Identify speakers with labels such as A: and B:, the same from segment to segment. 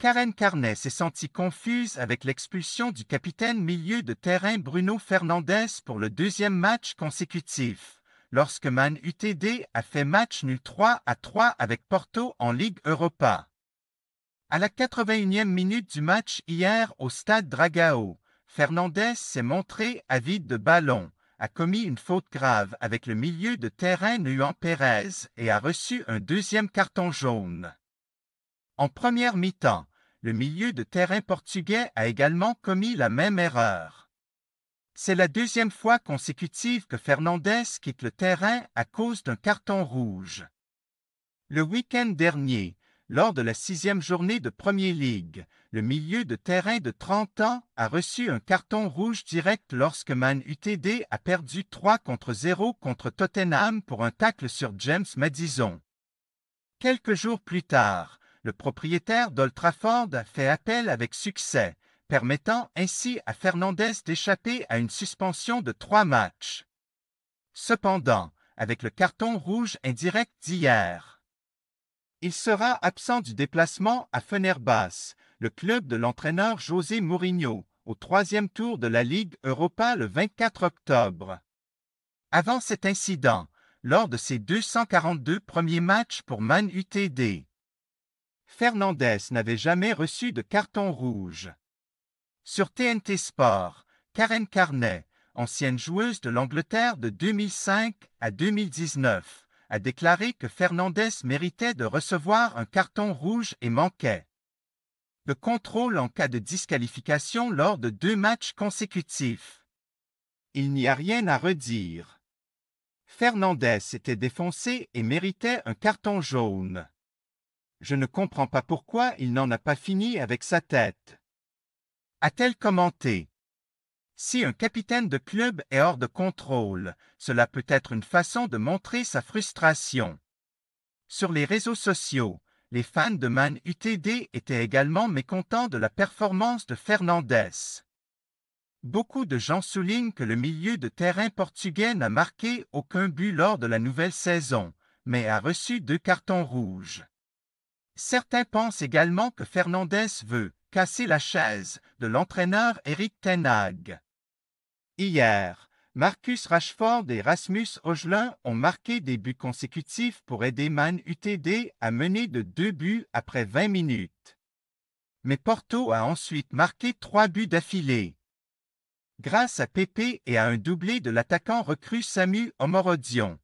A: Karen Carnet s'est sentie confuse avec l'expulsion du capitaine milieu de terrain Bruno Fernandez pour le deuxième match consécutif, lorsque Man UTD a fait match nul 3 à 3 avec Porto en Ligue Europa. À la 81e minute du match hier au stade Dragao, Fernandez s'est montré avide de ballon, a commis une faute grave avec le milieu de terrain Nuan Pérez et a reçu un deuxième carton jaune. En première mi-temps, le milieu de terrain portugais a également commis la même erreur. C'est la deuxième fois consécutive que Fernandez quitte le terrain à cause d'un carton rouge. Le week-end dernier, lors de la sixième journée de Premier League, le milieu de terrain de 30 ans a reçu un carton rouge direct lorsque Man UTD a perdu 3 contre 0 contre Tottenham pour un tacle sur James Madison. Quelques jours plus tard, le propriétaire d'Oltraford fait appel avec succès, permettant ainsi à Fernandez d'échapper à une suspension de trois matchs. Cependant, avec le carton rouge indirect d'hier, il sera absent du déplacement à Fenerbahce, le club de l'entraîneur José Mourinho, au troisième tour de la Ligue Europa le 24 octobre. Avant cet incident, lors de ses 242 premiers matchs pour Man UTD, Fernandez n'avait jamais reçu de carton rouge. Sur TNT Sport, Karen Carnet, ancienne joueuse de l'Angleterre de 2005 à 2019, a déclaré que Fernandez méritait de recevoir un carton rouge et manquait de contrôle en cas de disqualification lors de deux matchs consécutifs. Il n'y a rien à redire. Fernandez était défoncé et méritait un carton jaune je ne comprends pas pourquoi il n'en a pas fini avec sa tête. A-t-elle commenté Si un capitaine de club est hors de contrôle, cela peut être une façon de montrer sa frustration. Sur les réseaux sociaux, les fans de Man UTD étaient également mécontents de la performance de Fernandez. Beaucoup de gens soulignent que le milieu de terrain portugais n'a marqué aucun but lors de la nouvelle saison, mais a reçu deux cartons rouges. Certains pensent également que Fernandez veut casser la chaise de l'entraîneur Eric Tenag. Hier, Marcus Rashford et Rasmus Hogelin ont marqué des buts consécutifs pour aider Man UTD à mener de deux buts après 20 minutes. Mais Porto a ensuite marqué trois buts d'affilée. Grâce à Pépé et à un doublé de l'attaquant recru Samu Omorodion.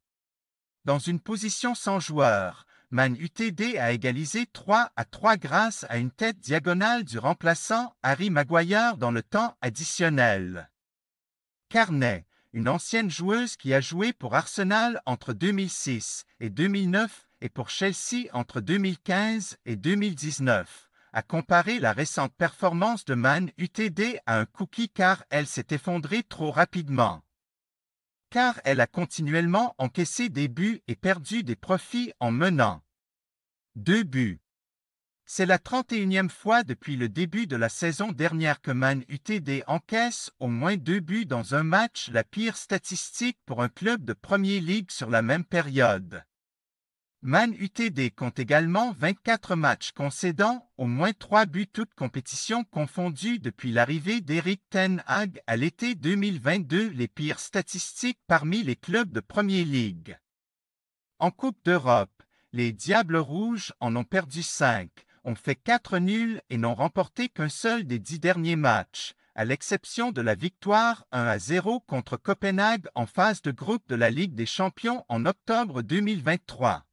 A: Dans une position sans joueur, Man UTD a égalisé 3 à 3 grâce à une tête diagonale du remplaçant Harry Maguire dans le temps additionnel. Carnet, une ancienne joueuse qui a joué pour Arsenal entre 2006 et 2009 et pour Chelsea entre 2015 et 2019, a comparé la récente performance de Man UTD à un cookie car elle s'est effondrée trop rapidement car elle a continuellement encaissé des buts et perdu des profits en menant deux buts. C'est la 31e fois depuis le début de la saison dernière que Man UTD encaisse au moins deux buts dans un match, la pire statistique pour un club de Premier League sur la même période. Man UTD compte également 24 matchs concédant au moins 3 buts toutes compétitions confondues depuis l'arrivée d'Eric Ten Hag à l'été 2022, les pires statistiques parmi les clubs de Premier League. En Coupe d'Europe, les Diables Rouges en ont perdu 5, ont fait 4 nuls et n'ont remporté qu'un seul des 10 derniers matchs, à l'exception de la victoire 1 à 0 contre Copenhague en phase de groupe de la Ligue des Champions en octobre 2023.